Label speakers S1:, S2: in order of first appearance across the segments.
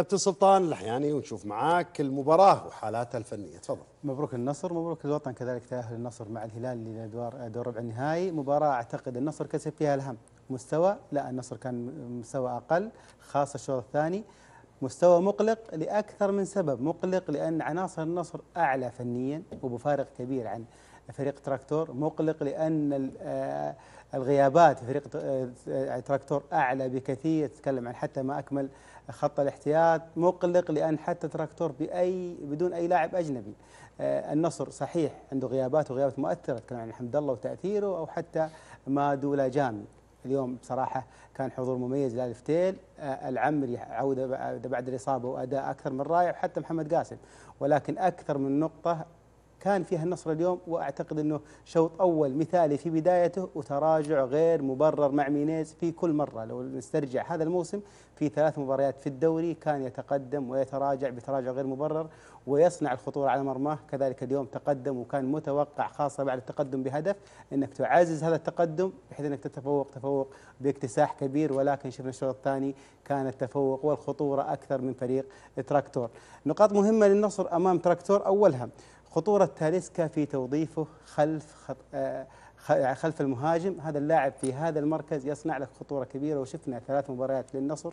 S1: كابتن سلطان الحياني ونشوف معاك المباراة وحالاتها الفنية تفضل مبروك النصر مبروك الوطن كذلك تأهل النصر مع الهلال لدور دور ربع النهائي مباراة أعتقد النصر كسب فيها الهم مستوى لا النصر كان مستوى أقل خاصة الشوط الثاني مستوى مقلق لأكثر من سبب مقلق لأن عناصر النصر أعلى فنيا وبفارق كبير عن فريق تراكتور مقلق لان آه، الغيابات فريق آه، تراكتور اعلى بكثير تتكلم عن حتى ما اكمل خط الاحتياط مقلق لان حتى تراكتور باي بدون اي لاعب اجنبي آه، النصر صحيح عنده غيابات وغيابات مؤثره تكلم عن حمد الله وتاثيره او حتى مادو دولا جامي اليوم بصراحة كان حضور مميز لالفتيل العمري عودة بعد الإصابة وأداء أكثر من رائع وحتى محمد قاسم ولكن أكثر من نقطة كان فيها النصر اليوم واعتقد انه شوط اول مثالي في بدايته وتراجع غير مبرر مع مينيز في كل مره لو نسترجع هذا الموسم في ثلاث مباريات في الدوري كان يتقدم ويتراجع بتراجع غير مبرر ويصنع الخطوره على مرماه كذلك اليوم تقدم وكان متوقع خاصه بعد التقدم بهدف انك تعزز هذا التقدم بحيث انك تتفوق تفوق باكتساح كبير ولكن شفنا الشوط الثاني كان التفوق والخطوره اكثر من فريق تراكتور نقاط مهمه للنصر امام تراكتور اولها خطورة تاليسكا في توظيفه خلف خط... آه، يعني خلف المهاجم هذا اللاعب في هذا المركز يصنع لك خطورة كبيرة وشفنا ثلاث مباريات للنصر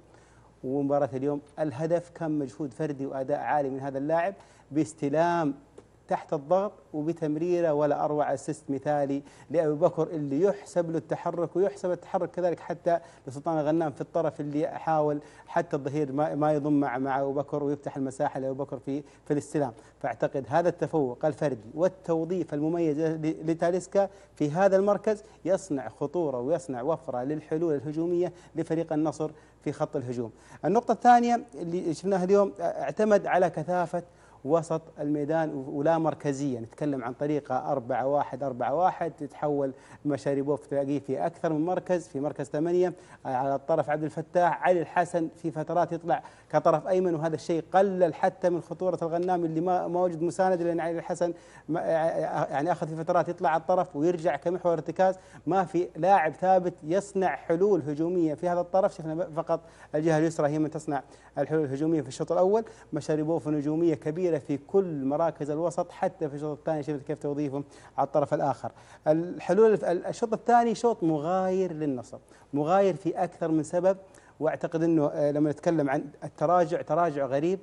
S1: ومباراة اليوم الهدف كان مجهود فردي وأداء عالي من هذا اللاعب باستلام تحت الضغط وبتمريره ولا اروع اسيست مثالي لابي بكر اللي يحسب له التحرك ويحسب التحرك كذلك حتى لسلطان الغنام في الطرف اللي حاول حتى الظهير ما, ما يضم مع مع ابو بكر ويفتح المساحه لابو بكر في في الاستلام فاعتقد هذا التفوق الفردي والتوظيف المميز لتاليسكا في هذا المركز يصنع خطوره ويصنع وفره للحلول الهجوميه لفريق النصر في خط الهجوم النقطه الثانيه اللي شفناها اليوم اعتمد على كثافه وسط الميدان ولا مركزية نتكلم عن طريقة 4 1 4 1 تتحول مشاريبوف تلاقيه في أكثر من مركز في مركز ثمانية على الطرف عبد الفتاح علي الحسن في فترات يطلع كطرف أيمن وهذا الشيء قلل حتى من خطورة الغنام اللي ما ما وجد مساند لأن علي الحسن يعني أخذ في فترات يطلع على الطرف ويرجع كمحور ارتكاز ما في لاعب ثابت يصنع حلول هجومية في هذا الطرف شفنا فقط الجهة اليسرى هي من تصنع الحلول الهجومية في الشوط الأول مشاريبوف نجومية كبيرة مشكلة في كل مراكز الوسط حتى في الشوط الثاني شفت كيف توظيفهم على الطرف الآخر الحلول الشوط الثاني شوط مغاير للنصر مغاير في أكثر من سبب واعتقد انه آه، لما نتكلم عن التراجع تراجع غريب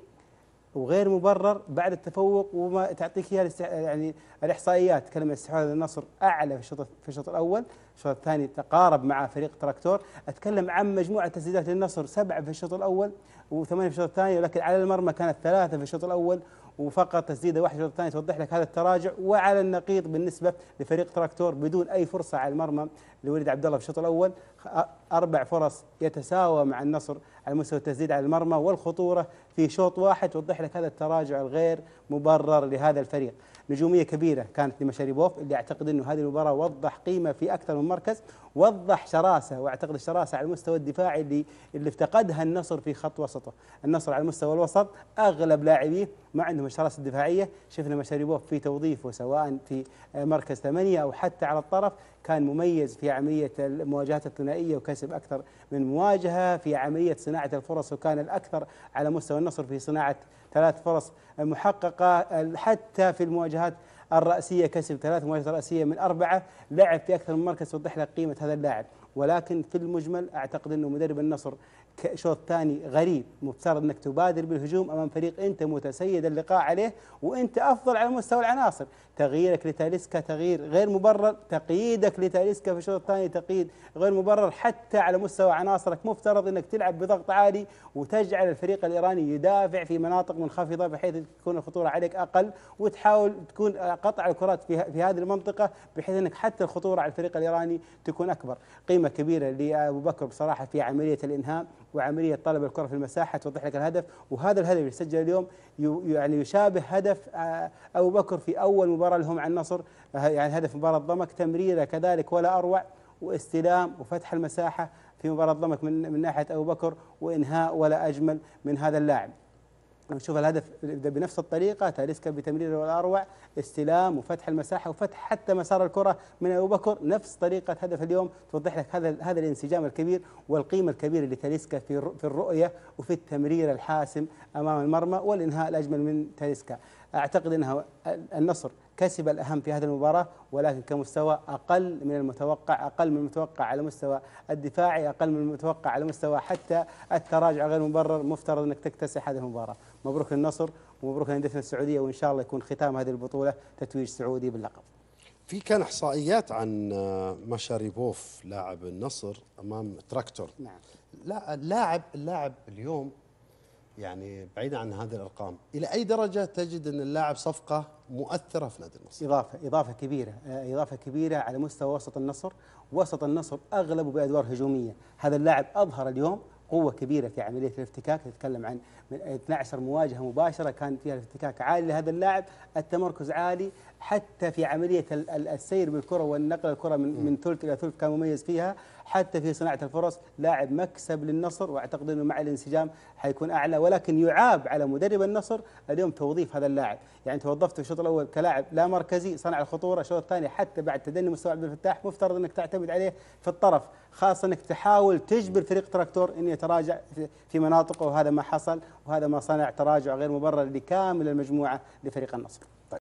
S1: وغير مبرر بعد التفوق وما تعطيك اياها يعني الاحصائيات كلمه استحواذ النصر اعلى في الشوط في الشوط الاول، الشوط الثاني تقارب مع فريق تراكتور، اتكلم عن مجموعه تسديدات للنصر سبعه في الشوط الاول وثمانيه في الشوط الثاني ولكن على المرمى كانت ثلاثه في الشوط الاول وفقط تسديده واحده الشوط الثاني توضح لك هذا التراجع وعلى النقيض بالنسبه لفريق تراكتور بدون اي فرصه على المرمى لوليد عبد الله في الشوط الاول اربع فرص يتساوى مع النصر على مستوى التسديد على المرمى والخطورة في شوط واحد توضح لك هذا التراجع الغير مبرر لهذا الفريق نجومية كبيرة كانت لمشاري بوف اللي أعتقد أنه هذه المباراة وضح قيمة في أكثر من مركز وضح شراسة وأعتقد الشراسة على المستوى الدفاعي اللي, اللي افتقدها النصر في خط وسطه النصر على المستوى الوسط أغلب لاعبيه ما عندهم الشراسة الدفاعية شفنا مشاري بوف في توظيفه سواء في مركز ثمانية أو حتى على الطرف كان مميز في عملية المواجهات الثنائية وكسب أكثر من مواجهة في عملية صناعة الفرص وكان الأكثر على مستوى النصر في صناعة ثلاث فرص محققة حتى في المواجهات الرأسية كسب ثلاث مواجهات رأسية من أربعة لعب في أكثر من مركز توضح لك قيمة هذا اللاعب ولكن في المجمل أعتقد أنه مدرب النصر شوط ثاني غريب مفترض انك تبادر بالهجوم امام فريق انت متسيد اللقاء عليه وانت افضل على مستوى العناصر تغييرك لتاليسكا تغيير غير مبرر تقييدك لتاليسكا في الشوط الثاني تقييد غير مبرر حتى على مستوى عناصرك مفترض انك تلعب بضغط عالي وتجعل الفريق الايراني يدافع في مناطق منخفضه بحيث تكون الخطوره عليك اقل وتحاول تكون قطع الكرات في, في هذه المنطقه بحيث انك حتى الخطوره على الفريق الايراني تكون اكبر قيمه كبيره لابو بكر بصراحه في عمليه الانهاء وعمليه طلب الكره في المساحه توضح لك الهدف وهذا الهدف اللي سجل اليوم يعني يشابه هدف آه، ابو بكر في اول مباراه لهم على النصر آه، يعني هدف مباراه ضمك تمريره كذلك ولا اروع واستلام وفتح المساحه في مباراه ضمك من من ناحيه ابو بكر وانهاء ولا اجمل من هذا اللاعب شوف الهدف بنفس الطريقة تاليسكا بتمريره الأروع استلام وفتح المساحة وفتح حتى مسار الكرة من أبو بكر نفس طريقة هدف اليوم توضح لك هذا هذا الانسجام الكبير والقيمة الكبيرة لتاليسكا في في الرؤية وفي التمرير الحاسم أمام المرمى والإنهاء الأجمل من تاليسكا أعتقد أنها النصر كسب الأهم في هذه المباراة ولكن كمستوى أقل من المتوقع أقل من المتوقع على مستوى الدفاعي أقل من المتوقع على مستوى حتى التراجع غير مبرر مفترض أنك تكتسح هذه المباراة مبروك النصر ومبروك لأنديتنا السعودية وإن شاء الله يكون ختام هذه البطولة تتويج سعودي باللقب في كان احصائيات عن مشاريبوف لاعب النصر امام تراكتور نعم لا اللاعب اللاعب اليوم يعني بعيدا عن هذه الارقام الى اي درجه تجد ان اللاعب صفقه مؤثره في نادي النصر اضافه اضافه كبيره آه، اضافه كبيره على مستوى وسط النصر وسط النصر اغلبه بادوار هجوميه هذا اللاعب اظهر اليوم قوة كبيرة في عملية الافتكاك نتكلم عن من 12 مواجهة مباشرة كان فيها الافتكاك عالي لهذا اللاعب التمركز عالي حتى في عملية السير بالكرة والنقل الكرة من من ثلث إلى ثلث كان مميز فيها حتى في صناعة الفرص لاعب مكسب للنصر واعتقد انه مع الانسجام حيكون اعلى ولكن يعاب على مدرب النصر اليوم توظيف هذا اللاعب، يعني توظفت في الشوط الاول كلاعب لا مركزي صنع الخطورة، الشوط الثاني حتى بعد تدني مستوى عبد الفتاح مفترض انك تعتمد عليه في الطرف، خاصة انك تحاول تجبر فريق تراكتور انه يتراجع في مناطقه وهذا ما حصل وهذا ما صنع تراجع غير مبرر لكامل المجموعة لفريق النصر.